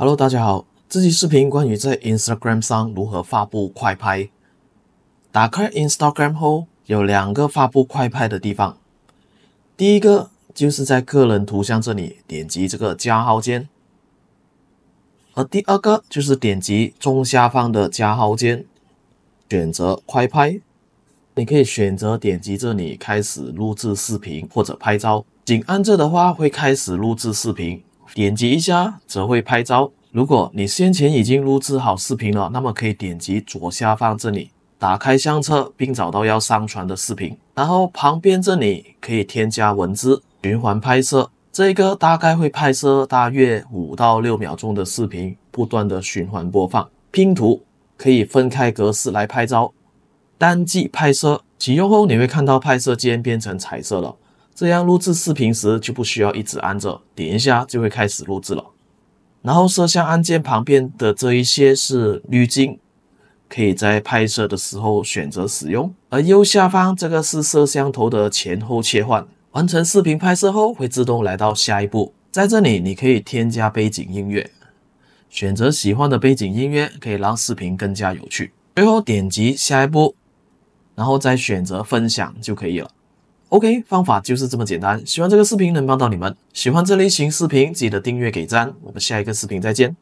Hello，大家好，这期视频关于在 Instagram 上如何发布快拍。打开 Instagram 后，有两个发布快拍的地方。第一个就是在个人图像这里点击这个加号键，而第二个就是点击中下方的加号键，选择快拍。你可以选择点击这里开始录制视频或者拍照。紧按这的话会开始录制视频。点击一下则会拍照。如果你先前已经录制好视频了，那么可以点击左下方这里，打开相册并找到要上传的视频，然后旁边这里可以添加文字。循环拍摄，这个大概会拍摄大约五到六秒钟的视频，不断的循环播放。拼图可以分开格式来拍照。单击拍摄，启用后你会看到拍摄间变成彩色了。这样录制视频时就不需要一直按着，点一下就会开始录制了。然后摄像按键旁边的这一些是滤镜，可以在拍摄的时候选择使用。而右下方这个是摄像头的前后切换。完成视频拍摄后，会自动来到下一步，在这里你可以添加背景音乐，选择喜欢的背景音乐可以让视频更加有趣。最后点击下一步，然后再选择分享就可以了。OK，方法就是这么简单。希望这个视频能帮到你们，喜欢这类型视频记得订阅给赞。我们下一个视频再见。